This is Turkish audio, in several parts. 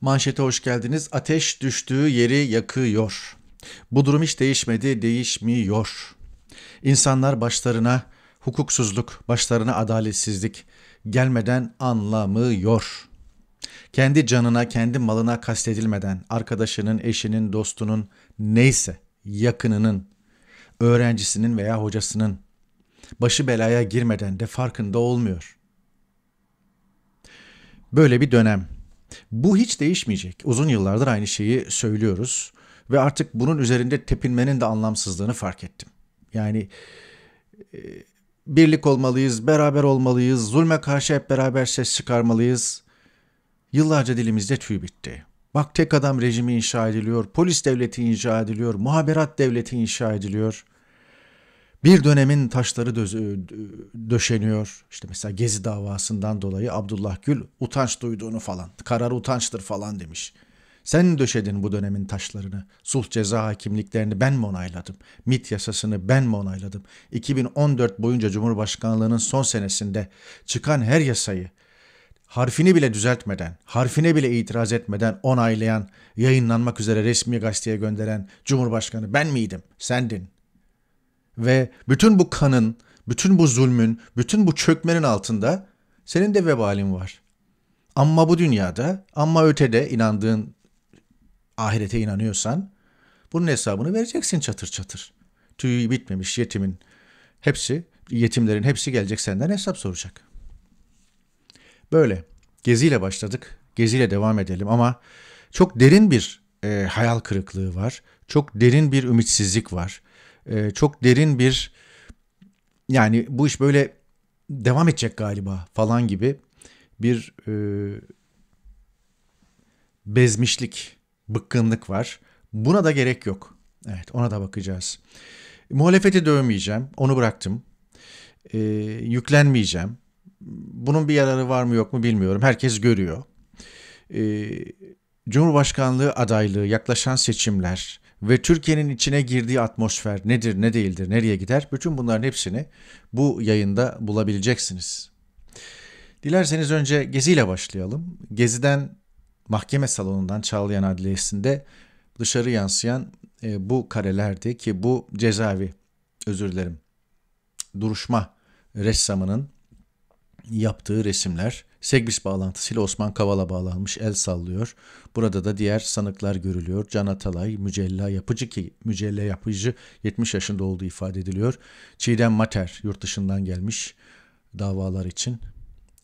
Manşete hoş geldiniz. Ateş düştüğü yeri yakıyor. Bu durum hiç değişmedi, değişmiyor. İnsanlar başlarına hukuksuzluk, başlarına adaletsizlik gelmeden anlamıyor. Kendi canına, kendi malına kastedilmeden arkadaşının, eşinin, dostunun neyse yakınının, öğrencisinin veya hocasının başı belaya girmeden de farkında olmuyor. Böyle bir dönem bu hiç değişmeyecek. Uzun yıllardır aynı şeyi söylüyoruz ve artık bunun üzerinde tepinmenin de anlamsızlığını fark ettim. Yani e, birlik olmalıyız, beraber olmalıyız, zulme karşı hep beraber ses çıkarmalıyız. Yıllarca dilimizde tüy bitti. Bak tek adam rejimi inşa ediliyor, polis devleti inşa ediliyor, muhaberat devleti inşa ediliyor. Bir dönemin taşları e, döşeniyor. İşte mesela Gezi davasından dolayı Abdullah Gül utanç duyduğunu falan, karar utançtır falan demiş. Sen döşedin bu dönemin taşlarını. Sulh ceza hakimliklerini ben mi onayladım? MIT yasasını ben mi onayladım? 2014 boyunca Cumhurbaşkanlığının son senesinde çıkan her yasayı harfini bile düzeltmeden, harfine bile itiraz etmeden onaylayan, yayınlanmak üzere resmi gazeteye gönderen Cumhurbaşkanı ben miydim? Sendin. Ve bütün bu kanın, bütün bu zulmün, bütün bu çökmenin altında senin de vebalin var. Ama bu dünyada, ama ötede inandığın ahirete inanıyorsan bunun hesabını vereceksin çatır çatır. Tüyü bitmemiş yetimin hepsi, yetimlerin hepsi gelecek senden hesap soracak. Böyle geziyle başladık, geziyle devam edelim ama çok derin bir e, hayal kırıklığı var. Çok derin bir ümitsizlik var e, çok derin bir yani bu iş böyle devam edecek galiba falan gibi bir e, bezmişlik, bıkkınlık var. Buna da gerek yok. Evet ona da bakacağız. Muhalefeti dövmeyeceğim. Onu bıraktım. E, yüklenmeyeceğim. Bunun bir yararı var mı yok mu bilmiyorum. Herkes görüyor. E, Cumhurbaşkanlığı adaylığı, yaklaşan seçimler, ve Türkiye'nin içine girdiği atmosfer nedir, ne değildir, nereye gider? Bütün bunların hepsini bu yayında bulabileceksiniz. Dilerseniz önce Gezi'yle başlayalım. Gezi'den mahkeme salonundan Çağlayan Adliyesi'nde dışarı yansıyan e, bu karelerdi ki bu cezaevi özür dilerim duruşma ressamının yaptığı resimler Segwis bağlantısıyla Osman Kavala bağlanmış, el sallıyor. Burada da diğer sanıklar görülüyor. Can Atalay, Mücella Yapıcı ki Mücella Yapıcı 70 yaşında olduğu ifade ediliyor. Çiğdem Mater yurt dışından gelmiş davalar için.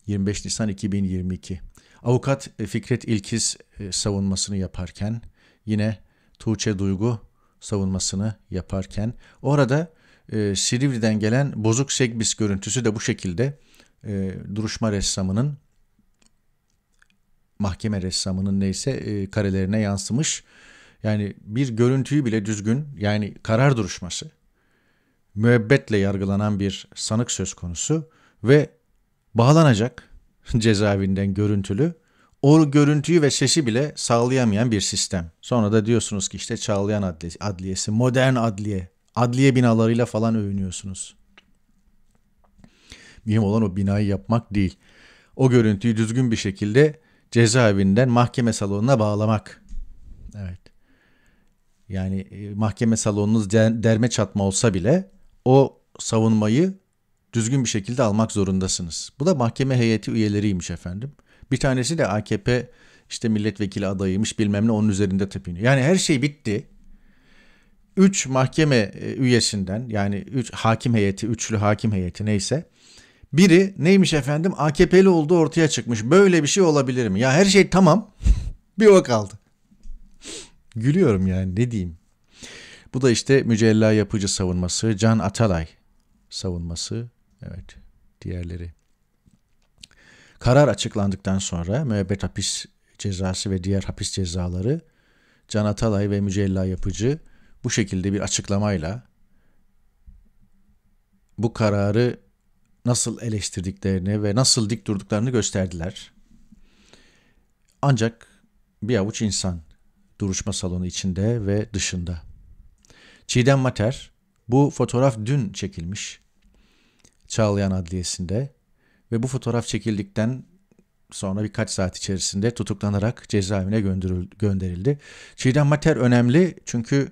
25 Nisan 2022. Avukat e, Fikret İlkiz e, savunmasını yaparken yine Tuğçe Duygu savunmasını yaparken orada e, Silivri'den gelen bozuk segbis görüntüsü de bu şekilde e, duruşma ressamının mahkeme ressamının neyse e, karelerine yansımış. Yani bir görüntüyü bile düzgün yani karar duruşması müebbetle yargılanan bir sanık söz konusu ve bağlanacak cezaevinden görüntülü o görüntüyü ve sesi bile sağlayamayan bir sistem. Sonra da diyorsunuz ki işte Çağlayan Adliyesi, modern adliye, adliye binalarıyla falan övünüyorsunuz. Mühim olan o binayı yapmak değil. O görüntüyü düzgün bir şekilde cezaevinden mahkeme salonuna bağlamak. Evet. Yani e, mahkeme salonunuz derme çatma olsa bile o savunmayı düzgün bir şekilde almak zorundasınız. Bu da mahkeme heyeti üyeleriymiş efendim. Bir tanesi de AKP işte milletvekili adayıymış bilmem ne onun üzerinde tepiniyor. Yani her şey bitti. Üç mahkeme e, üyesinden yani üç hakim heyeti, üçlü hakim heyeti neyse biri neymiş efendim AKP'li olduğu ortaya çıkmış. Böyle bir şey olabilir mi? Ya her şey tamam. bir o kaldı. Gülüyorum yani ne diyeyim. Bu da işte mücella yapıcı savunması, Can Atalay savunması. Evet diğerleri. Karar açıklandıktan sonra müebbet hapis cezası ve diğer hapis cezaları Can Atalay ve Mücella Yapıcı bu şekilde bir açıklamayla bu kararı nasıl eleştirdiklerini ve nasıl dik durduklarını gösterdiler. Ancak bir avuç insan duruşma salonu içinde ve dışında. Çiğdem Mater, bu fotoğraf dün çekilmiş Çağlayan Adliyesi'nde ve bu fotoğraf çekildikten sonra birkaç saat içerisinde tutuklanarak cezaevine gönderildi. Çiğdem Mater önemli çünkü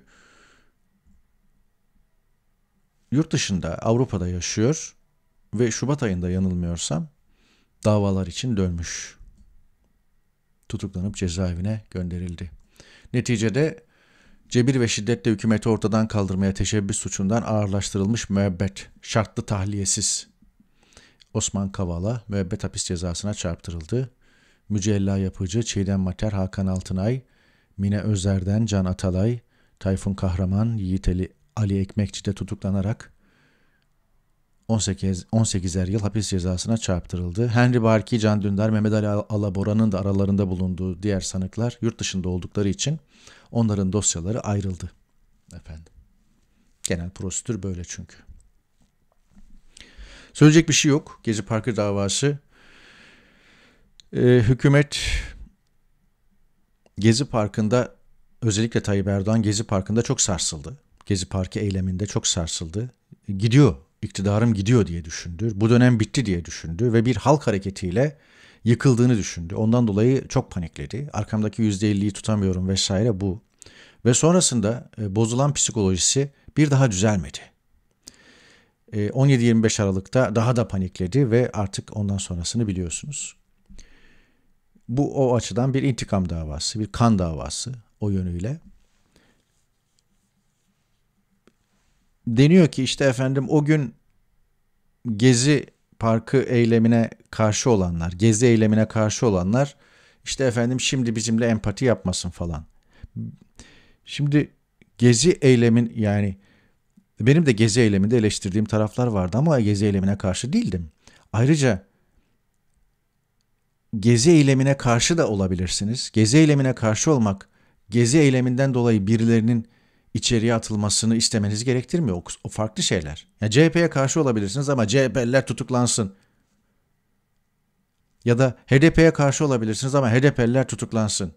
yurt dışında Avrupa'da yaşıyor ve Şubat ayında yanılmıyorsam davalar için dönmüş. Tutuklanıp cezaevine gönderildi. Neticede cebir ve şiddetle hükümeti ortadan kaldırmaya teşebbüs suçundan ağırlaştırılmış müebbet, şartlı tahliyesiz Osman Kavala müebbet hapis cezasına çarptırıldı. Mücella Yapıcı, Çiğdem Mater, Hakan Altınay, Mine Özer'den Can Atalay, Tayfun Kahraman, Yiğiteli Ali Ekmekçi de tutuklanarak 18 18'er yıl hapis cezasına çarptırıldı. Henry Barki, Can Dündar, Mehmet Ali Alabora'nın da aralarında bulunduğu diğer sanıklar yurt dışında oldukları için onların dosyaları ayrıldı. Efendim. Genel prosedür böyle çünkü. Söyleyecek bir şey yok. Gezi Parkı davası. Ee, hükümet Gezi Parkı'nda özellikle Tayyip Erdoğan Gezi Parkı'nda çok sarsıldı. Gezi Parkı eyleminde çok sarsıldı. Gidiyor iktidarım gidiyor diye düşündü. Bu dönem bitti diye düşündü ve bir halk hareketiyle yıkıldığını düşündü. Ondan dolayı çok panikledi. Arkamdaki %50'yi tutamıyorum vesaire bu. Ve sonrasında e, bozulan psikolojisi bir daha düzelmedi. 17-25 e, Aralık'ta daha da panikledi ve artık ondan sonrasını biliyorsunuz. Bu o açıdan bir intikam davası, bir kan davası o yönüyle. deniyor ki işte efendim o gün Gezi Parkı eylemine karşı olanlar, Gezi eylemine karşı olanlar işte efendim şimdi bizimle empati yapmasın falan. Şimdi Gezi eylemin yani benim de Gezi eyleminde eleştirdiğim taraflar vardı ama Gezi eylemine karşı değildim. Ayrıca Gezi eylemine karşı da olabilirsiniz. Gezi eylemine karşı olmak, Gezi eyleminden dolayı birilerinin içeriye atılmasını istemeniz gerektirmiyor. O farklı şeyler. Yani CHP'ye karşı olabilirsiniz ama CHP'liler tutuklansın. Ya da HDP'ye karşı olabilirsiniz ama HDP'liler tutuklansın.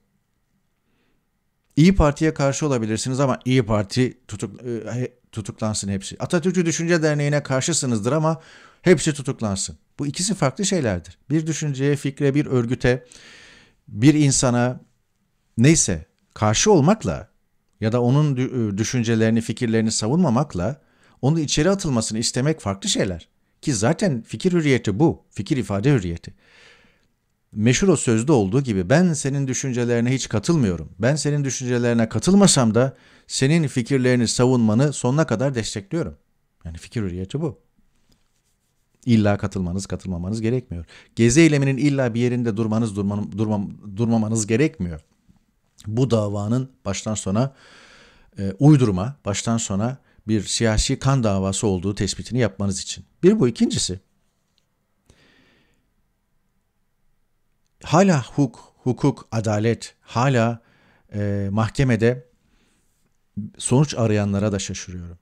İyi Parti'ye karşı olabilirsiniz ama İyi Parti tutuk, e, tutuklansın hepsi. Atatürkçü Düşünce Derneği'ne karşısınızdır ama hepsi tutuklansın. Bu ikisi farklı şeylerdir. Bir düşünceye, fikre, bir örgüte, bir insana neyse karşı olmakla ya da onun ıı, düşüncelerini, fikirlerini savunmamakla onu içeri atılmasını istemek farklı şeyler. Ki zaten fikir hürriyeti bu, fikir ifade hürriyeti. Meşhur o sözde olduğu gibi ben senin düşüncelerine hiç katılmıyorum. Ben senin düşüncelerine katılmasam da senin fikirlerini savunmanı sonuna kadar destekliyorum. Yani fikir hürriyeti bu. İlla katılmanız, katılmamanız gerekmiyor. Gezi eyleminin illa bir yerinde durmanız, durman, durmam, durmamanız gerekmiyor bu davanın baştan sona e, uydurma, baştan sona bir siyasi kan davası olduğu tespitini yapmanız için. Bir bu. ikincisi hala hukuk, hukuk, adalet hala e, mahkemede sonuç arayanlara da şaşırıyorum.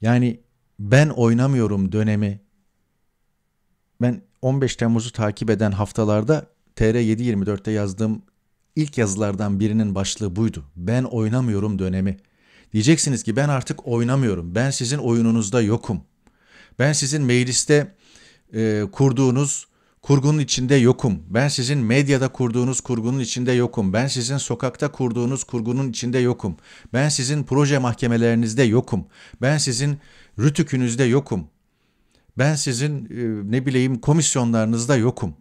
Yani ben oynamıyorum dönemi ben 15 Temmuz'u takip eden haftalarda TR724'te yazdığım İlk yazılardan birinin başlığı buydu. Ben oynamıyorum dönemi. Diyeceksiniz ki ben artık oynamıyorum. Ben sizin oyununuzda yokum. Ben sizin mecliste e, kurduğunuz kurgunun içinde yokum. Ben sizin medyada kurduğunuz kurgunun içinde yokum. Ben sizin sokakta kurduğunuz kurgunun içinde yokum. Ben sizin proje mahkemelerinizde yokum. Ben sizin rütükünüzde yokum. Ben sizin e, ne bileyim komisyonlarınızda yokum.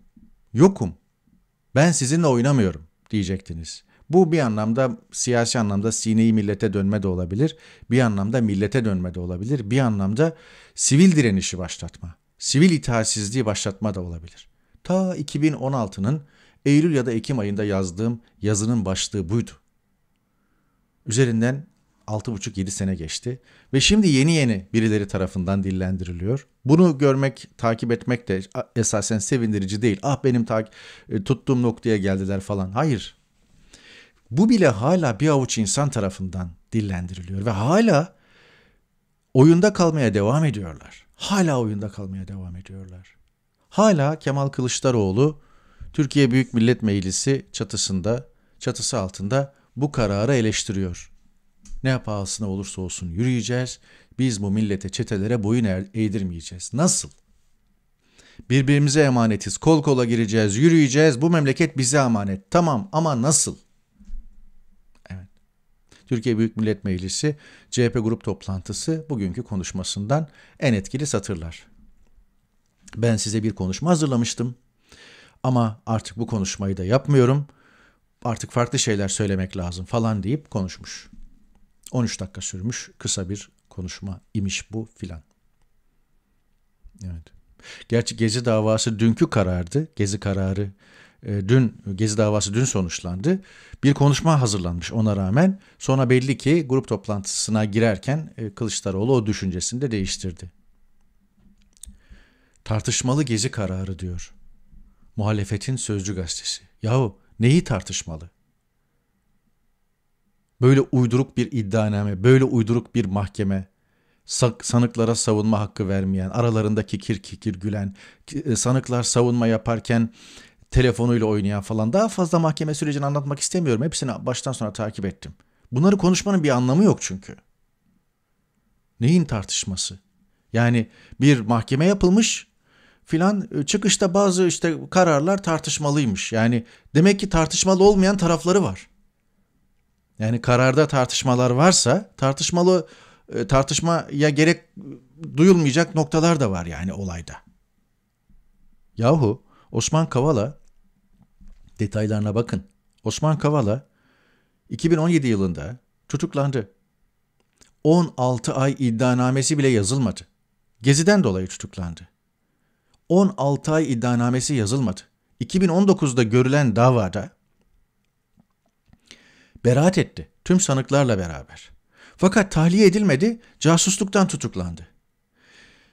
Yokum. Ben sizinle oynamıyorum diyecektiniz. Bu bir anlamda siyasi anlamda sineyi millete dönme de olabilir. Bir anlamda millete dönme de olabilir. Bir anlamda sivil direnişi başlatma, sivil itaatsizliği başlatma da olabilir. Ta 2016'nın Eylül ya da Ekim ayında yazdığım yazının başlığı buydu. Üzerinden 6,5-7 sene geçti ve şimdi yeni yeni birileri tarafından dillendiriliyor. Bunu görmek, takip etmek de esasen sevindirici değil. Ah benim tak e, tuttuğum noktaya geldiler falan. Hayır. Bu bile hala bir avuç insan tarafından dillendiriliyor ve hala oyunda kalmaya devam ediyorlar. Hala oyunda kalmaya devam ediyorlar. Hala Kemal Kılıçdaroğlu Türkiye Büyük Millet Meclisi çatısında, çatısı altında bu kararı eleştiriyor. Ne pahasına olursa olsun yürüyeceğiz. Biz bu millete çetelere boyun er-, eğdirmeyeceğiz. Nasıl? Birbirimize emanetiz. Kol kola gireceğiz, yürüyeceğiz. Bu memleket bize emanet. Tamam ama nasıl? Evet. Türkiye Büyük Millet Meclisi CHP grup toplantısı bugünkü konuşmasından en etkili satırlar. Ben size bir konuşma hazırlamıştım. Ama artık bu konuşmayı da yapmıyorum. Artık farklı şeyler söylemek lazım falan deyip konuşmuş. 13 dakika sürmüş kısa bir konuşma imiş bu filan. Evet. Gerçi Gezi davası dünkü karardı. Gezi kararı e, dün Gezi davası dün sonuçlandı. Bir konuşma hazırlanmış ona rağmen. Sonra belli ki grup toplantısına girerken e, Kılıçdaroğlu o düşüncesini de değiştirdi. Tartışmalı Gezi kararı diyor. Muhalefetin Sözcü gazetesi. Yahu neyi tartışmalı? Böyle uyduruk bir iddianame, böyle uyduruk bir mahkeme, sanıklara savunma hakkı vermeyen, aralarında kikir kikir gülen, e, sanıklar savunma yaparken telefonuyla oynayan falan daha fazla mahkeme sürecini anlatmak istemiyorum. Hepsini baştan sona takip ettim. Bunları konuşmanın bir anlamı yok çünkü. Neyin tartışması? Yani bir mahkeme yapılmış filan e, çıkışta bazı işte kararlar tartışmalıymış. Yani demek ki tartışmalı olmayan tarafları var. Yani kararda tartışmalar varsa tartışmalı e, tartışmaya gerek duyulmayacak noktalar da var yani olayda. Yahu Osman Kavala detaylarına bakın. Osman Kavala 2017 yılında tutuklandı. 16 ay iddianamesi bile yazılmadı. Geziden dolayı tutuklandı. 16 ay iddianamesi yazılmadı. 2019'da görülen davada Beraat etti tüm sanıklarla beraber. Fakat tahliye edilmedi, casusluktan tutuklandı.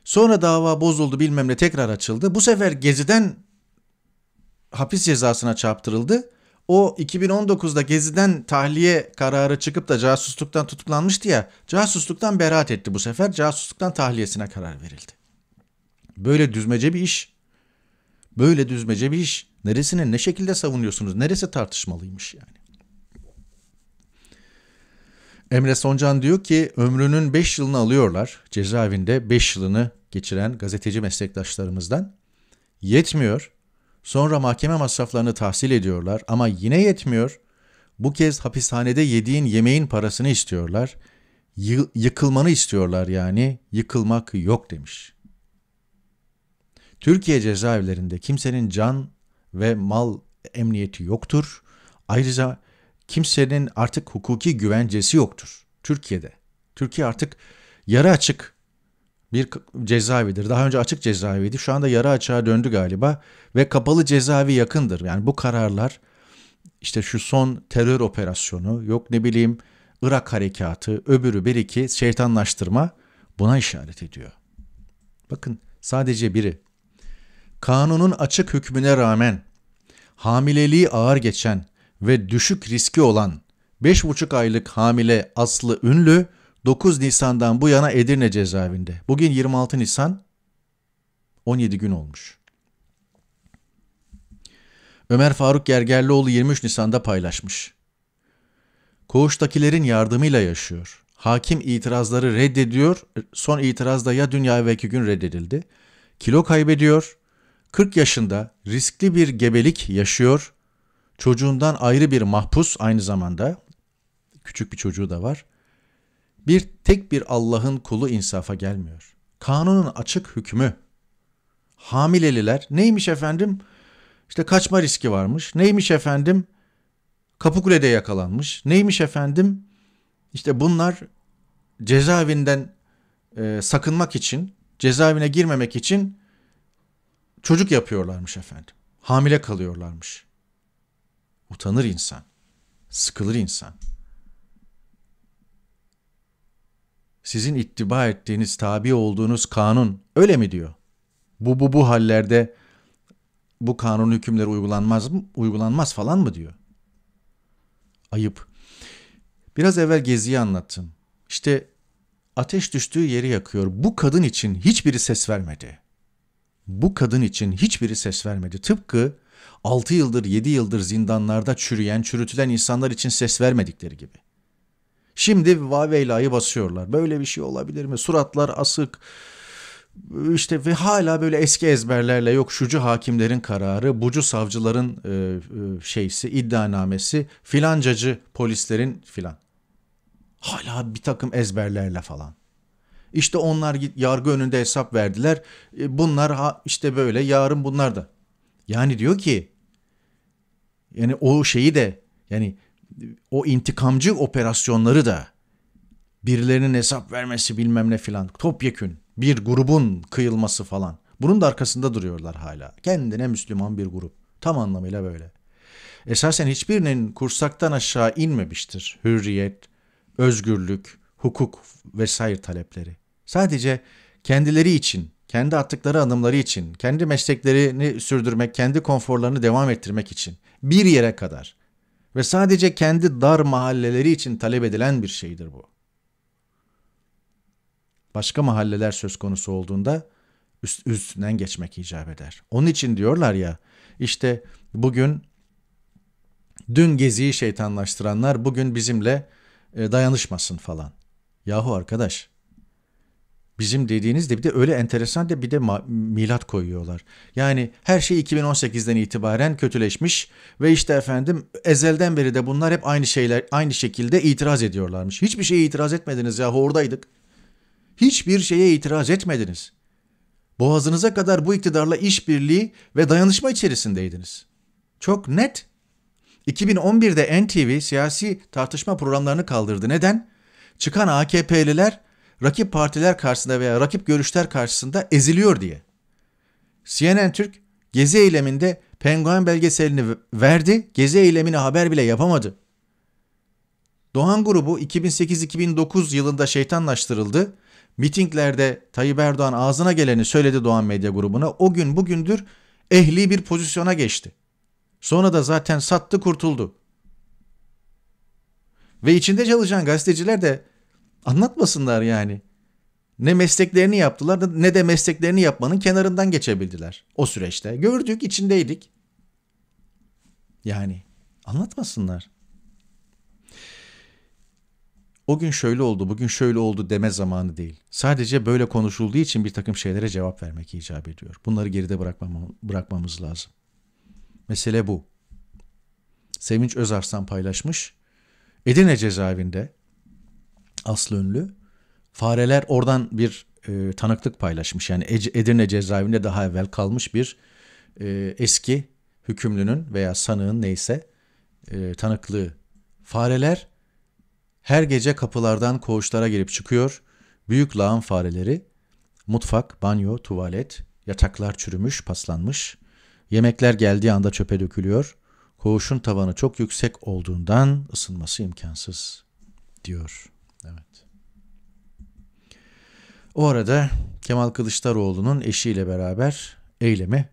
Sonra dava bozuldu bilmem ne tekrar açıldı. Bu sefer Gezi'den hapis cezasına çarptırıldı. O 2019'da Gezi'den tahliye kararı çıkıp da casusluktan tutuklanmıştı ya. Casusluktan beraat etti bu sefer. Casusluktan tahliyesine karar verildi. Böyle düzmece bir iş. Böyle düzmece bir iş. Neresini ne şekilde savunuyorsunuz? Neresi tartışmalıymış yani? Emre Soncan diyor ki ömrünün 5 yılını alıyorlar. Cezaevinde 5 yılını geçiren gazeteci meslektaşlarımızdan. Yetmiyor. Sonra mahkeme masraflarını tahsil ediyorlar ama yine yetmiyor. Bu kez hapishanede yediğin yemeğin parasını istiyorlar. Y- yıkılmanı istiyorlar yani. Yıkılmak yok demiş. Türkiye cezaevlerinde kimsenin can ve mal emniyeti yoktur. Ayrıca kimsenin artık hukuki güvencesi yoktur Türkiye'de. Türkiye artık yarı açık bir cezaevidir. Daha önce açık cezaeviydi. Şu anda yarı açığa döndü galiba ve kapalı cezaevi yakındır. Yani bu kararlar işte şu son terör operasyonu, yok ne bileyim Irak harekatı, öbürü bir iki şeytanlaştırma buna işaret ediyor. Bakın sadece biri. Kanunun açık hükmüne rağmen hamileliği ağır geçen ve düşük riski olan 5,5 aylık hamile Aslı Ünlü 9 Nisan'dan bu yana Edirne cezaevinde. Bugün 26 Nisan 17 gün olmuş. Ömer Faruk Gergerlioğlu 23 Nisan'da paylaşmış. Koğuştakilerin yardımıyla yaşıyor. Hakim itirazları reddediyor. Son itiraz da ya dünya evvelki gün reddedildi. Kilo kaybediyor. 40 yaşında riskli bir gebelik yaşıyor çocuğundan ayrı bir mahpus aynı zamanda küçük bir çocuğu da var. Bir tek bir Allah'ın kulu insafa gelmiyor. Kanunun açık hükmü. Hamileliler neymiş efendim? İşte kaçma riski varmış. Neymiş efendim? Kapıkule'de yakalanmış. Neymiş efendim? İşte bunlar cezaevinden e, sakınmak için, cezaevine girmemek için çocuk yapıyorlarmış efendim. Hamile kalıyorlarmış. Utanır insan. Sıkılır insan. Sizin ittiba ettiğiniz, tabi olduğunuz kanun öyle mi diyor? Bu bu bu hallerde bu kanun hükümleri uygulanmaz mı? Uygulanmaz falan mı diyor? Ayıp. Biraz evvel Gezi'yi anlattım. İşte ateş düştüğü yeri yakıyor. Bu kadın için hiçbiri ses vermedi. Bu kadın için hiçbiri ses vermedi. Tıpkı 6 yıldır 7 yıldır zindanlarda çürüyen, çürütülen insanlar için ses vermedikleri gibi. Şimdi Vaveyla'yı basıyorlar. Böyle bir şey olabilir mi? Suratlar asık. İşte ve hala böyle eski ezberlerle yok şucu hakimlerin kararı, bucu savcıların e, e, şeysi, iddianamesi, filancacı polislerin filan. Hala bir takım ezberlerle falan. İşte onlar yargı önünde hesap verdiler. E, bunlar ha, işte böyle yarın bunlar da. Yani diyor ki yani o şeyi de yani o intikamcı operasyonları da birilerinin hesap vermesi bilmem ne filan topyekün bir grubun kıyılması falan. Bunun da arkasında duruyorlar hala. Kendine Müslüman bir grup. Tam anlamıyla böyle. Esasen hiçbirinin kursaktan aşağı inmemiştir hürriyet, özgürlük, hukuk vesaire talepleri. Sadece kendileri için, kendi attıkları adımları için, kendi mesleklerini sürdürmek, kendi konforlarını devam ettirmek için bir yere kadar ve sadece kendi dar mahalleleri için talep edilen bir şeydir bu. Başka mahalleler söz konusu olduğunda üst üstünden geçmek icap eder. Onun için diyorlar ya işte bugün dün geziyi şeytanlaştıranlar bugün bizimle e, dayanışmasın falan. Yahu arkadaş Bizim dediğinizde bir de öyle enteresan da bir de milat koyuyorlar. Yani her şey 2018'den itibaren kötüleşmiş ve işte efendim ezelden beri de bunlar hep aynı şeyler aynı şekilde itiraz ediyorlarmış. Hiçbir şeye itiraz etmediniz ya oradaydık. Hiçbir şeye itiraz etmediniz. Boğazınıza kadar bu iktidarla işbirliği ve dayanışma içerisindeydiniz. Çok net. 2011'de NTV siyasi tartışma programlarını kaldırdı. Neden? Çıkan AKP'liler rakip partiler karşısında veya rakip görüşler karşısında eziliyor diye. CNN Türk gezi eyleminde penguen belgeselini verdi, gezi eylemini haber bile yapamadı. Doğan grubu 2008-2009 yılında şeytanlaştırıldı. Mitinglerde Tayyip Erdoğan ağzına geleni söyledi Doğan Medya grubuna. O gün bugündür ehli bir pozisyona geçti. Sonra da zaten sattı kurtuldu. Ve içinde çalışan gazeteciler de Anlatmasınlar yani. Ne mesleklerini yaptılar ne de mesleklerini yapmanın kenarından geçebildiler o süreçte. Gördük, içindeydik. Yani anlatmasınlar. O gün şöyle oldu, bugün şöyle oldu deme zamanı değil. Sadece böyle konuşulduğu için bir takım şeylere cevap vermek icap ediyor. Bunları geride bırakmamız lazım. Mesele bu. Sevinç Özarslan paylaşmış. Edirne cezaevinde Aslı Ünlü. Fareler oradan bir e, tanıklık paylaşmış. Yani Edirne cezaevinde daha evvel kalmış bir e, eski hükümlünün veya sanığın neyse e, tanıklığı. Fareler her gece kapılardan koğuşlara girip çıkıyor. Büyük lağım fareleri mutfak, banyo, tuvalet, yataklar çürümüş, paslanmış. Yemekler geldiği anda çöpe dökülüyor. Koğuşun tavanı çok yüksek olduğundan ısınması imkansız diyor. Evet. O arada Kemal Kılıçdaroğlu'nun eşiyle beraber eylemi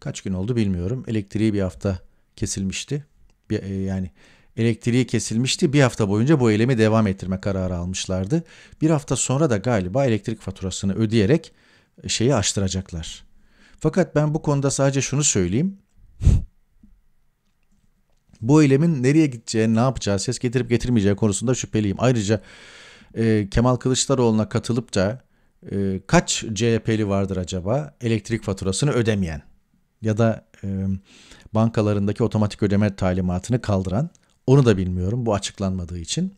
kaç gün oldu bilmiyorum. Elektriği bir hafta kesilmişti. Bir, e, yani elektriği kesilmişti. Bir hafta boyunca bu eylemi devam ettirme kararı almışlardı. Bir hafta sonra da galiba elektrik faturasını ödeyerek e, şeyi açtıracaklar. Fakat ben bu konuda sadece şunu söyleyeyim. Bu eylemin nereye gideceği, ne yapacağı, ses getirip getirmeyeceği konusunda şüpheliyim. Ayrıca e, Kemal Kılıçdaroğlu'na katılıp da e, kaç CHP'li vardır acaba elektrik faturasını ödemeyen ya da e, bankalarındaki otomatik ödeme talimatını kaldıran onu da bilmiyorum bu açıklanmadığı için.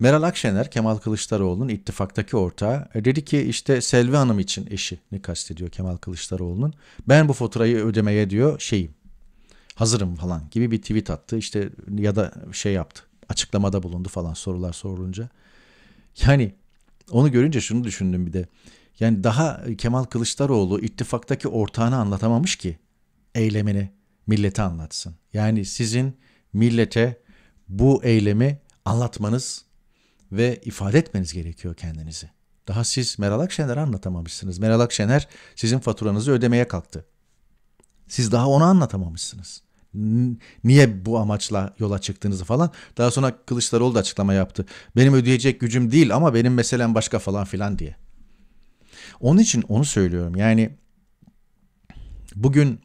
Meral Akşener, Kemal Kılıçdaroğlu'nun ittifaktaki ortağı e, dedi ki işte Selvi Hanım için eşini kastediyor Kemal Kılıçdaroğlu'nun. Ben bu faturayı ödemeye diyor şeyim hazırım falan gibi bir tweet attı. İşte ya da şey yaptı. Açıklamada bulundu falan sorular sorulunca. Yani onu görünce şunu düşündüm bir de. Yani daha Kemal Kılıçdaroğlu ittifaktaki ortağını anlatamamış ki eylemini millete anlatsın. Yani sizin millete bu eylemi anlatmanız ve ifade etmeniz gerekiyor kendinizi. Daha siz Meral Akşener'e anlatamamışsınız. Meral Akşener sizin faturanızı ödemeye kalktı. Siz daha onu anlatamamışsınız niye bu amaçla yola çıktığınızı falan. Daha sonra Kılıçdaroğlu da açıklama yaptı. Benim ödeyecek gücüm değil ama benim meselem başka falan filan diye. Onun için onu söylüyorum. Yani bugün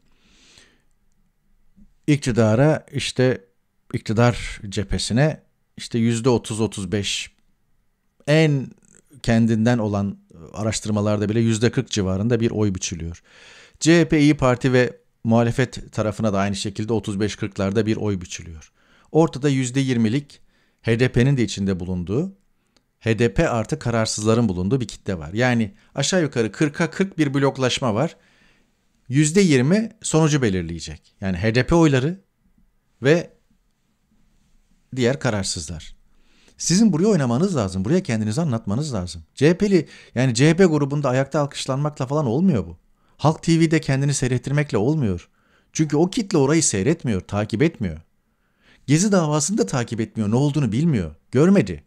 iktidara işte iktidar cephesine işte yüzde 30-35 en kendinden olan araştırmalarda bile yüzde 40 civarında bir oy biçiliyor. CHP, İyi Parti ve muhalefet tarafına da aynı şekilde 35-40'larda bir oy biçiliyor. Ortada %20'lik HDP'nin de içinde bulunduğu, HDP artı kararsızların bulunduğu bir kitle var. Yani aşağı yukarı 40'a 40 bir bloklaşma var. %20 sonucu belirleyecek. Yani HDP oyları ve diğer kararsızlar. Sizin buraya oynamanız lazım. Buraya kendinizi anlatmanız lazım. CHP'li yani CHP grubunda ayakta alkışlanmakla falan olmuyor bu. Halk TV'de kendini seyrettirmekle olmuyor. Çünkü o kitle orayı seyretmiyor, takip etmiyor. Gezi davasını da takip etmiyor, ne olduğunu bilmiyor, görmedi.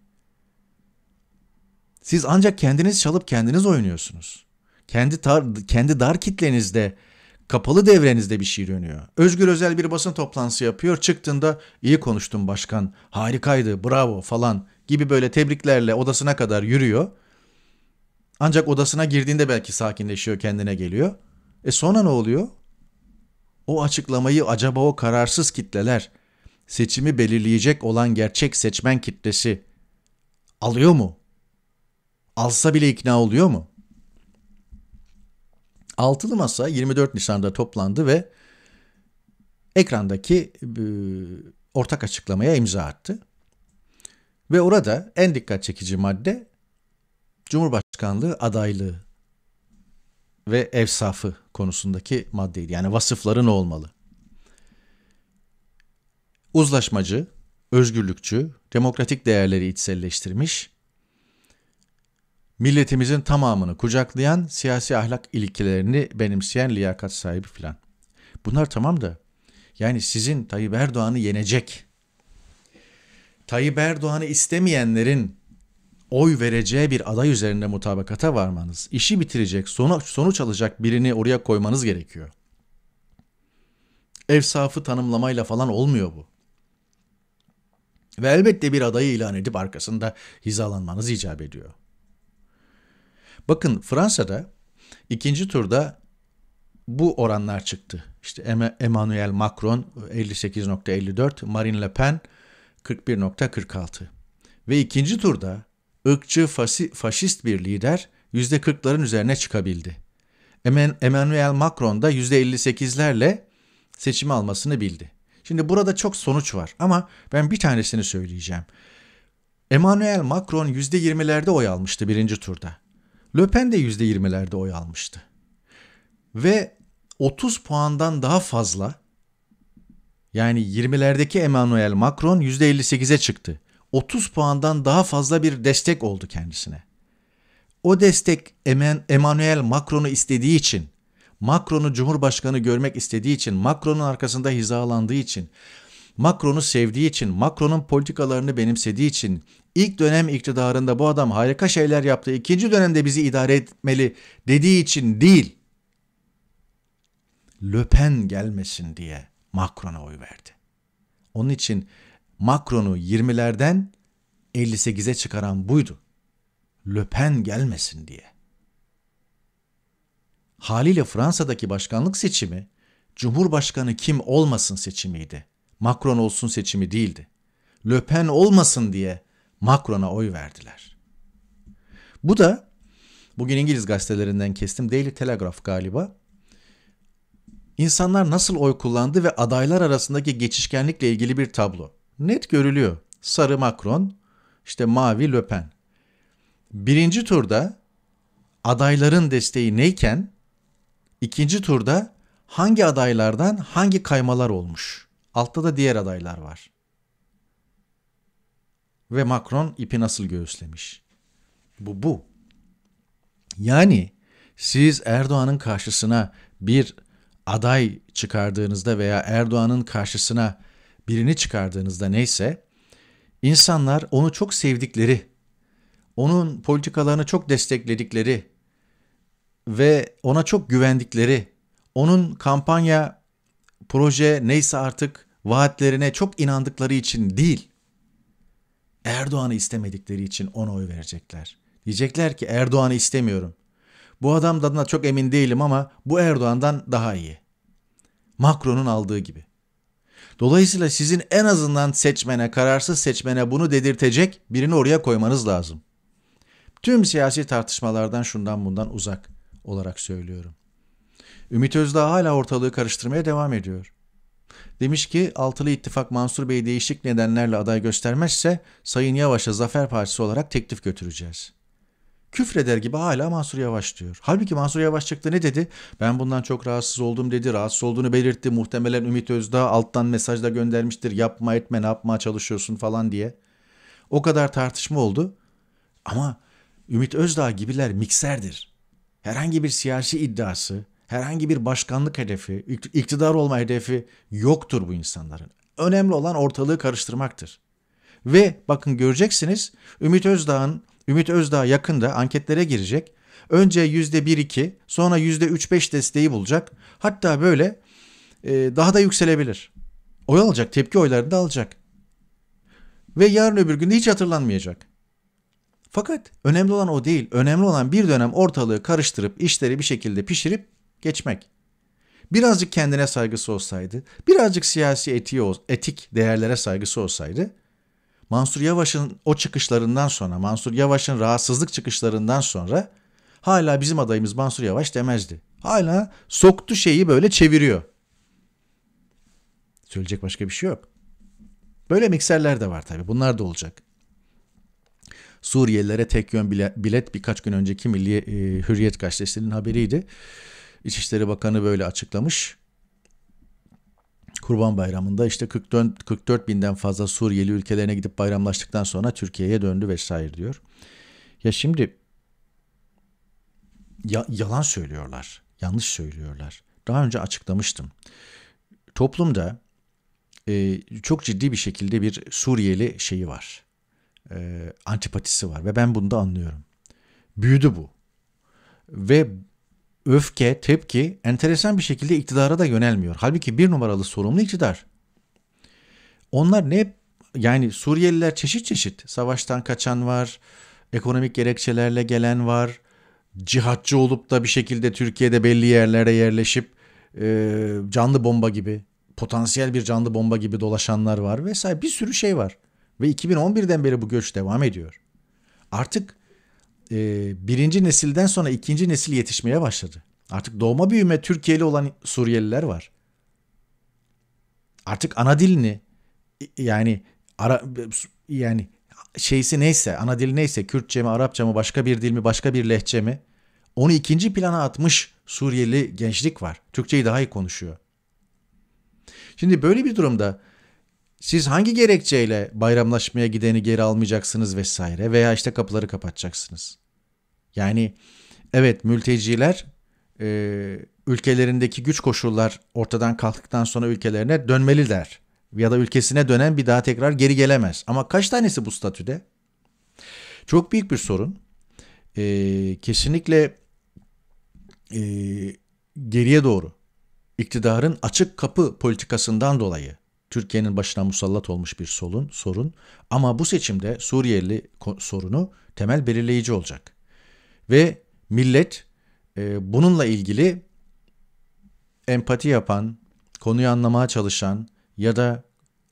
Siz ancak kendiniz çalıp kendiniz oynuyorsunuz. Kendi, tar kendi dar kitlenizde, kapalı devrenizde bir şey dönüyor. Özgür Özel bir basın toplantısı yapıyor. Çıktığında iyi konuştun başkan, harikaydı, bravo falan gibi böyle tebriklerle odasına kadar yürüyor. Ancak odasına girdiğinde belki sakinleşiyor, kendine geliyor. E sonra ne oluyor? O açıklamayı acaba o kararsız kitleler, seçimi belirleyecek olan gerçek seçmen kitlesi alıyor mu? Alsa bile ikna oluyor mu? Altılı Masa 24 Nisan'da toplandı ve ekrandaki e, ortak açıklamaya imza attı. Ve orada en dikkat çekici madde Cumhurbaşkanı başkanlığı adaylığı ve evsafı konusundaki maddeydi. Yani vasıfları ne olmalı? Uzlaşmacı, özgürlükçü, demokratik değerleri içselleştirmiş, milletimizin tamamını kucaklayan, siyasi ahlak ilkelerini benimseyen liyakat sahibi filan. Bunlar tamam da yani sizin Tayyip Erdoğan'ı yenecek, Tayyip Erdoğan'ı istemeyenlerin oy vereceği bir aday üzerinde mutabakata varmanız, işi bitirecek, sonuç, sonuç alacak birini oraya koymanız gerekiyor. Evsafı tanımlamayla falan olmuyor bu. Ve elbette bir adayı ilan edip arkasında hizalanmanız icap ediyor. Bakın Fransa'da ikinci turda bu oranlar çıktı. İşte Emmanuel Macron 58.54, Marine Le Pen 41.46. Ve ikinci turda ırkçı fasi, faşist bir lider %40'ların üzerine çıkabildi. Emmanuel Macron da %58'lerle seçimi almasını bildi. Şimdi burada çok sonuç var ama ben bir tanesini söyleyeceğim. Emmanuel Macron %20'lerde oy almıştı birinci turda. Le Pen de %20'lerde oy almıştı. Ve 30 puandan daha fazla yani 20'lerdeki Emmanuel Macron %58'e çıktı. 30 puandan daha fazla bir destek oldu kendisine. O destek Emmanuel Macron'u istediği için, Macron'u Cumhurbaşkanı görmek istediği için, Macron'un arkasında hizalandığı için, Macron'u sevdiği için, Macron'un politikalarını benimsediği için, ilk dönem iktidarında bu adam harika şeyler yaptı, ikinci dönemde bizi idare etmeli dediği için değil, Löpen gelmesin diye Macron'a oy verdi. Onun için Macron'u 20'lerden 58'e çıkaran buydu. Löpen gelmesin diye. Haliyle Fransa'daki başkanlık seçimi Cumhurbaşkanı kim olmasın seçimiydi. Macron olsun seçimi değildi. Löpen olmasın diye Macron'a oy verdiler. Bu da bugün İngiliz gazetelerinden kestim Daily Telegraph galiba. İnsanlar nasıl oy kullandı ve adaylar arasındaki geçişkenlikle ilgili bir tablo net görülüyor. Sarı Macron, işte mavi Le Pen. Birinci turda adayların desteği neyken ikinci turda hangi adaylardan hangi kaymalar olmuş. Altta da diğer adaylar var. Ve Macron ipi nasıl göğüslemiş. Bu bu. Yani siz Erdoğan'ın karşısına bir aday çıkardığınızda veya Erdoğan'ın karşısına birini çıkardığınızda neyse insanlar onu çok sevdikleri, onun politikalarını çok destekledikleri ve ona çok güvendikleri, onun kampanya, proje neyse artık vaatlerine çok inandıkları için değil, Erdoğan'ı istemedikleri için ona oy verecekler. Diyecekler ki Erdoğan'ı istemiyorum. Bu adamdan da çok emin değilim ama bu Erdoğan'dan daha iyi. Macron'un aldığı gibi. Dolayısıyla sizin en azından seçmene, kararsız seçmene bunu dedirtecek birini oraya koymanız lazım. Tüm siyasi tartışmalardan şundan bundan uzak olarak söylüyorum. Ümit Özdağ hala ortalığı karıştırmaya devam ediyor. Demiş ki Altılı İttifak Mansur Bey değişik nedenlerle aday göstermezse Sayın Yavaş'a Zafer Partisi olarak teklif götüreceğiz.'' küfreder gibi hala Mansur Yavaş diyor. Halbuki Mansur Yavaş çıktı ne dedi? Ben bundan çok rahatsız oldum dedi. Rahatsız olduğunu belirtti. Muhtemelen Ümit Özdağ alttan mesajda göndermiştir. Yapma etme ne yapmaya çalışıyorsun falan diye. O kadar tartışma oldu. Ama Ümit Özdağ gibiler mikserdir. Herhangi bir siyasi iddiası, herhangi bir başkanlık hedefi, iktidar olma hedefi yoktur bu insanların. Önemli olan ortalığı karıştırmaktır. Ve bakın göreceksiniz Ümit Özdağ'ın Ümit Özdağ yakında anketlere girecek. Önce %1-2 sonra %3-5 desteği bulacak. Hatta böyle e, daha da yükselebilir. Oy alacak, tepki oylarını da alacak. Ve yarın öbür günde hiç hatırlanmayacak. Fakat önemli olan o değil. Önemli olan bir dönem ortalığı karıştırıp işleri bir şekilde pişirip geçmek. Birazcık kendine saygısı olsaydı, birazcık siyasi etiği, etik değerlere saygısı olsaydı Mansur Yavaş'ın o çıkışlarından sonra, Mansur Yavaş'ın rahatsızlık çıkışlarından sonra hala bizim adayımız Mansur Yavaş demezdi. Hala soktu şeyi böyle çeviriyor. Söyleyecek başka bir şey yok. Böyle mikserler de var tabii. Bunlar da olacak. Suriyelilere tek yön bilet birkaç gün önceki Milli e, Hürriyet Gazetesi'nin haberiydi. İçişleri Bakanı böyle açıklamış. Kurban Bayramı'nda işte 44, 44 binden fazla Suriyeli ülkelerine gidip bayramlaştıktan sonra Türkiye'ye döndü vesaire diyor. Ya şimdi ya, yalan söylüyorlar, yanlış söylüyorlar. Daha önce açıklamıştım. Toplumda e, çok ciddi bir şekilde bir Suriyeli şeyi var. E, antipatisi var ve ben bunu da anlıyorum. Büyüdü bu. Ve öfke, tepki enteresan bir şekilde iktidara da yönelmiyor. Halbuki bir numaralı sorumlu iktidar. Onlar ne yani Suriyeliler çeşit çeşit savaştan kaçan var, ekonomik gerekçelerle gelen var, cihatçı olup da bir şekilde Türkiye'de belli yerlere yerleşip e, canlı bomba gibi potansiyel bir canlı bomba gibi dolaşanlar var vesaire bir sürü şey var. Ve 2011'den beri bu göç devam ediyor. Artık e, birinci nesilden sonra ikinci nesil yetişmeye başladı. Artık doğma büyüme Türkiye'li olan Suriyeliler var. Artık ana dilini yani ara, yani şeysi neyse ana dili neyse Kürtçe mi Arapça mı başka bir dil mi başka bir lehçe mi onu ikinci plana atmış Suriyeli gençlik var. Türkçeyi daha iyi konuşuyor. Şimdi böyle bir durumda siz hangi gerekçeyle bayramlaşmaya gideni geri almayacaksınız vesaire veya işte kapıları kapatacaksınız? Yani evet mülteciler e, ülkelerindeki güç koşullar ortadan kalktıktan sonra ülkelerine dönmeliler. Ya da ülkesine dönen bir daha tekrar geri gelemez. Ama kaç tanesi bu statüde? Çok büyük bir sorun. E, kesinlikle e, geriye doğru iktidarın açık kapı politikasından dolayı Türkiye'nin başına musallat olmuş bir solun, sorun ama bu seçimde Suriyeli sorunu temel belirleyici olacak. Ve millet e, bununla ilgili empati yapan, konuyu anlamaya çalışan ya da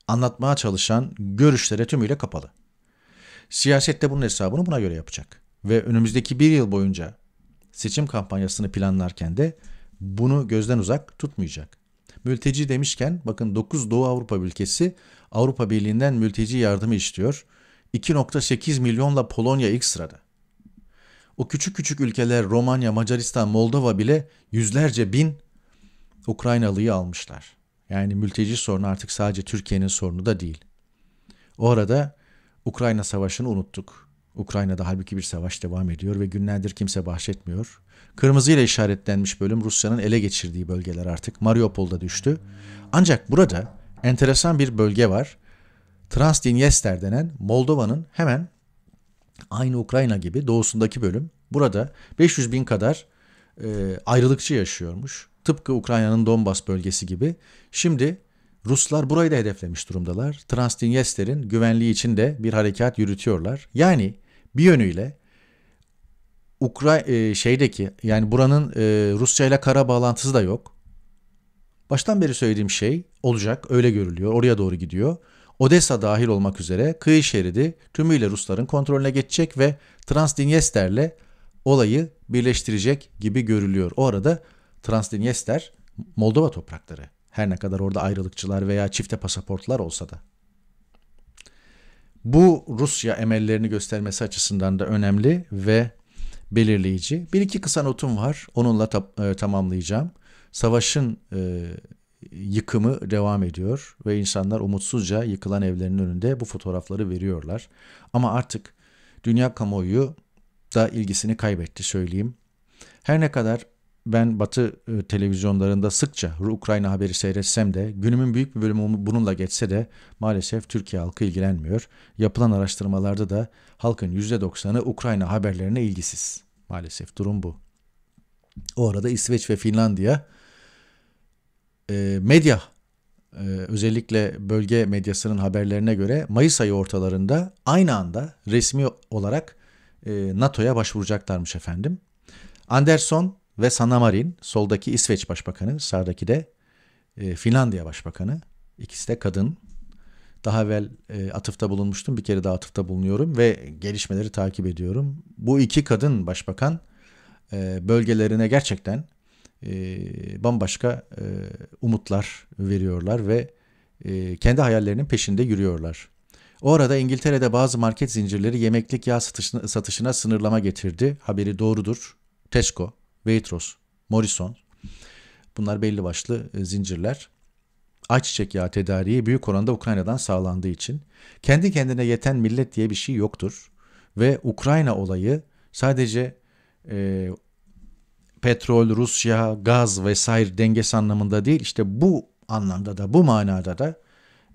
anlatmaya çalışan görüşlere tümüyle kapalı. Siyasette bunun hesabını buna göre yapacak. Ve önümüzdeki bir yıl boyunca seçim kampanyasını planlarken de bunu gözden uzak tutmayacak. Mülteci demişken bakın 9 Doğu Avrupa ülkesi Avrupa Birliği'nden mülteci yardımı istiyor. 2.8 milyonla Polonya ilk sırada. O küçük küçük ülkeler Romanya, Macaristan, Moldova bile yüzlerce bin Ukraynalıyı almışlar. Yani mülteci sorunu artık sadece Türkiye'nin sorunu da değil. O arada Ukrayna Savaşı'nı unuttuk. Ukrayna'da halbuki bir savaş devam ediyor ve günlerdir kimse bahsetmiyor. Kırmızıyla işaretlenmiş bölüm Rusya'nın ele geçirdiği bölgeler artık. Mariupol'da düştü. Ancak burada enteresan bir bölge var. Transdinyester denen Moldova'nın hemen Aynı Ukrayna gibi doğusundaki bölüm burada 500 bin kadar e, ayrılıkçı yaşıyormuş. Tıpkı Ukrayna'nın Donbas bölgesi gibi. Şimdi Ruslar burayı da hedeflemiş durumdalar. Transdinyester'in güvenliği için de bir harekat yürütüyorlar. Yani bir yönüyle ukray e, şeydeki yani buranın e, Rusya ile kara bağlantısı da yok. Baştan beri söylediğim şey olacak öyle görülüyor oraya doğru gidiyor. Odessa dahil olmak üzere kıyı şeridi tümüyle Rusların kontrolüne geçecek ve Transdinyester'le olayı birleştirecek gibi görülüyor. O arada Transdinyester Moldova toprakları. Her ne kadar orada ayrılıkçılar veya çifte pasaportlar olsa da. Bu Rusya emellerini göstermesi açısından da önemli ve belirleyici. Bir iki kısa notum var. Onunla ta- e, tamamlayacağım. Savaşın e, yıkımı devam ediyor ve insanlar umutsuzca yıkılan evlerinin önünde bu fotoğrafları veriyorlar. Ama artık dünya kamuoyu da ilgisini kaybetti söyleyeyim. Her ne kadar ben Batı e, televizyonlarında sıkça Ukrayna haberi seyretsem de günümün büyük bir bölümü bununla geçse de maalesef Türkiye halkı ilgilenmiyor. Yapılan araştırmalarda da halkın %90'ı Ukrayna haberlerine ilgisiz. Maalesef durum bu. O arada İsveç ve Finlandiya e, medya e, özellikle bölge medyasının haberlerine göre Mayıs ayı ortalarında aynı anda resmi olarak e, NATO'ya başvuracaklarmış efendim. Anderson ve Sanna soldaki İsveç Başbakanı, sağdaki de e, Finlandiya Başbakanı. İkisi de kadın. Daha evvel e, atıfta bulunmuştum. Bir kere daha atıfta bulunuyorum ve gelişmeleri takip ediyorum. Bu iki kadın başbakan e, bölgelerine gerçekten e, bambaşka e, umutlar veriyorlar ve e, kendi hayallerinin peşinde yürüyorlar. O arada İngiltere'de bazı market zincirleri yemeklik yağ satışına, satışına sınırlama getirdi. Haberi doğrudur. Tesco, Waitrose, Morrison bunlar belli başlı zincirler. Ayçiçek yağı tedariği büyük oranda Ukrayna'dan sağlandığı için kendi kendine yeten millet diye bir şey yoktur. Ve Ukrayna olayı sadece e, petrol, Rusya, gaz vesaire dengesi anlamında değil. İşte bu anlamda da bu manada da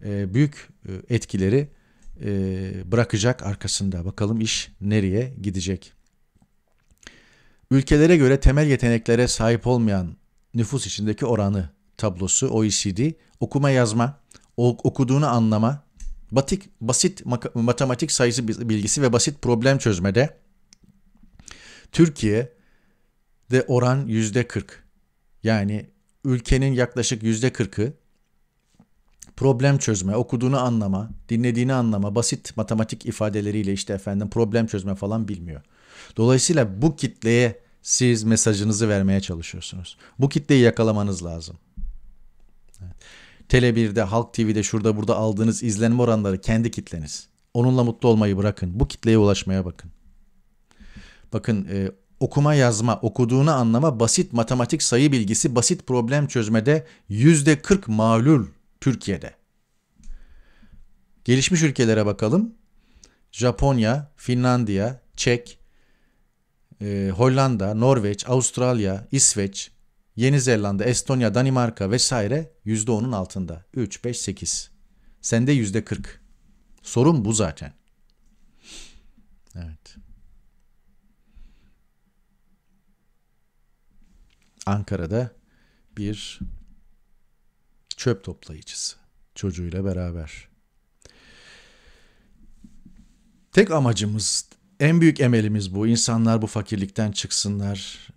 e, büyük e, etkileri e, bırakacak arkasında. Bakalım iş nereye gidecek? Ülkelere göre temel yeteneklere sahip olmayan nüfus içindeki oranı tablosu OECD okuma yazma, okuduğunu anlama, batik, basit matematik sayısı bilgisi ve basit problem çözmede Türkiye de oran yüzde %40. Yani ülkenin yaklaşık yüzde %40'ı problem çözme, okuduğunu anlama, dinlediğini anlama, basit matematik ifadeleriyle işte efendim problem çözme falan bilmiyor. Dolayısıyla bu kitleye siz mesajınızı vermeye çalışıyorsunuz. Bu kitleyi yakalamanız lazım. Evet. Tele 1'de, Halk TV'de, şurada burada aldığınız izlenme oranları kendi kitleniz. Onunla mutlu olmayı bırakın. Bu kitleye ulaşmaya bakın. Bakın e, okuma yazma, okuduğunu anlama, basit matematik sayı bilgisi, basit problem çözmede yüzde 40 mağlul Türkiye'de. Gelişmiş ülkelere bakalım. Japonya, Finlandiya, Çek, e, Hollanda, Norveç, Avustralya, İsveç, Yeni Zelanda, Estonya, Danimarka vesaire yüzde onun altında. 3, 5, 8. Sende yüzde 40. Sorun bu zaten. Ankara'da bir çöp toplayıcısı çocuğuyla beraber. Tek amacımız, en büyük emelimiz bu. İnsanlar bu fakirlikten çıksınlar.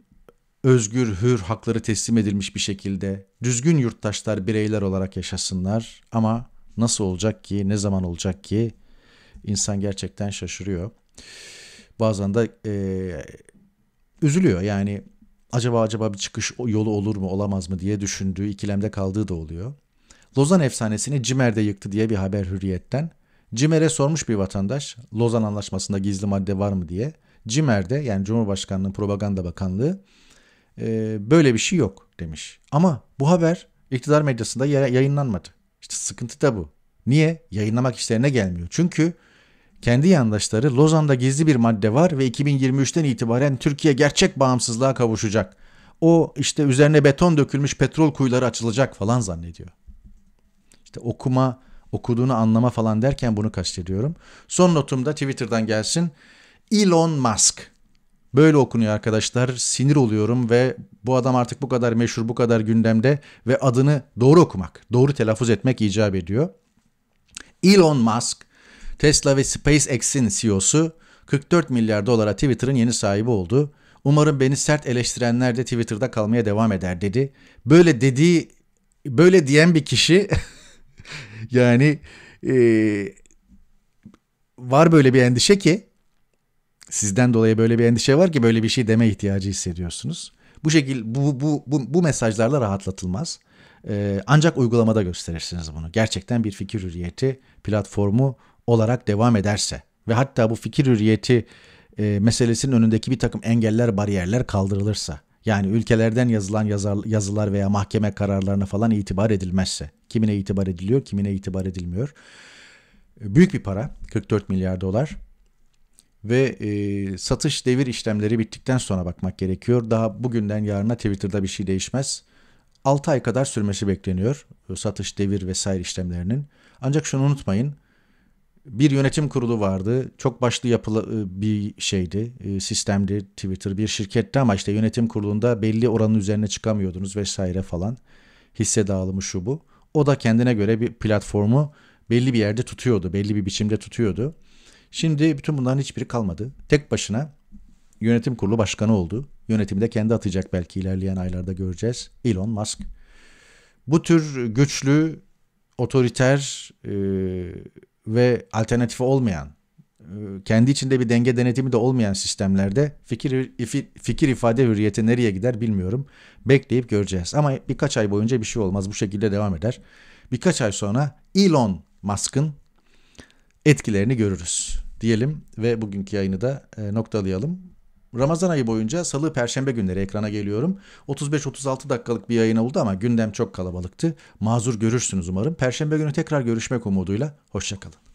Özgür, hür, hakları teslim edilmiş bir şekilde düzgün yurttaşlar, bireyler olarak yaşasınlar. Ama nasıl olacak ki, ne zaman olacak ki İnsan gerçekten şaşırıyor. Bazen de e, üzülüyor yani acaba acaba bir çıkış yolu olur mu olamaz mı diye düşündüğü ikilemde kaldığı da oluyor. Lozan efsanesini Cimer'de yıktı diye bir haber hürriyetten. Cimer'e sormuş bir vatandaş Lozan Anlaşması'nda gizli madde var mı diye. Cimer'de yani Cumhurbaşkanlığı Propaganda Bakanlığı e, böyle bir şey yok demiş. Ama bu haber iktidar medyasında yayınlanmadı. İşte sıkıntı da bu. Niye? Yayınlamak işlerine gelmiyor. Çünkü kendi yandaşları Lozan'da gizli bir madde var ve 2023'ten itibaren Türkiye gerçek bağımsızlığa kavuşacak. O işte üzerine beton dökülmüş petrol kuyuları açılacak falan zannediyor. İşte okuma, okuduğunu anlama falan derken bunu kastediyorum. Son notumda Twitter'dan gelsin. Elon Musk. Böyle okunuyor arkadaşlar. Sinir oluyorum ve bu adam artık bu kadar meşhur, bu kadar gündemde ve adını doğru okumak, doğru telaffuz etmek icap ediyor. Elon Musk Tesla ve SpaceX'in CEO'su 44 milyar dolara Twitter'ın yeni sahibi oldu. Umarım beni sert eleştirenler de Twitter'da kalmaya devam eder dedi. Böyle dediği böyle diyen bir kişi yani e, var böyle bir endişe ki sizden dolayı böyle bir endişe var ki böyle bir şey deme ihtiyacı hissediyorsunuz. Bu şekilde, bu bu bu, bu mesajlarla rahatlatılmaz. Ee, ancak uygulamada gösterirsiniz bunu. Gerçekten bir fikir hürriyeti platformu olarak devam ederse ve hatta bu fikir hürriyeti e, meselesinin önündeki bir takım engeller, bariyerler kaldırılırsa yani ülkelerden yazılan yazar, yazılar veya mahkeme kararlarına falan itibar edilmezse kimine itibar ediliyor, kimine itibar edilmiyor. E, büyük bir para 44 milyar dolar ve e, satış devir işlemleri bittikten sonra bakmak gerekiyor. Daha bugünden yarına Twitter'da bir şey değişmez. 6 ay kadar sürmesi bekleniyor e, satış devir vesaire işlemlerinin. Ancak şunu unutmayın bir yönetim kurulu vardı. Çok başlı yapılı e, bir şeydi, e, sistemdi Twitter bir şirketti ama işte yönetim kurulunda belli oranın üzerine çıkamıyordunuz vesaire falan. Hisse dağılımı şu bu. O da kendine göre bir platformu belli bir yerde tutuyordu, belli bir biçimde tutuyordu. Şimdi bütün bunların hiçbiri kalmadı. Tek başına yönetim kurulu başkanı oldu. Yönetimi de kendi atacak belki ilerleyen aylarda göreceğiz. Elon Musk. Bu tür güçlü, otoriter, e, ve alternatifi olmayan, e, kendi içinde bir denge denetimi de olmayan sistemlerde fikir fikir ifade hürriyeti nereye gider bilmiyorum. Bekleyip göreceğiz. Ama birkaç ay boyunca bir şey olmaz. Bu şekilde devam eder. Birkaç ay sonra Elon Musk'ın etkilerini görürüz diyelim ve bugünkü yayını da e, noktalayalım. Ramazan ayı boyunca salı perşembe günleri ekrana geliyorum. 35-36 dakikalık bir yayın oldu ama gündem çok kalabalıktı. Mazur görürsünüz umarım. Perşembe günü tekrar görüşmek umuduyla. Hoşçakalın.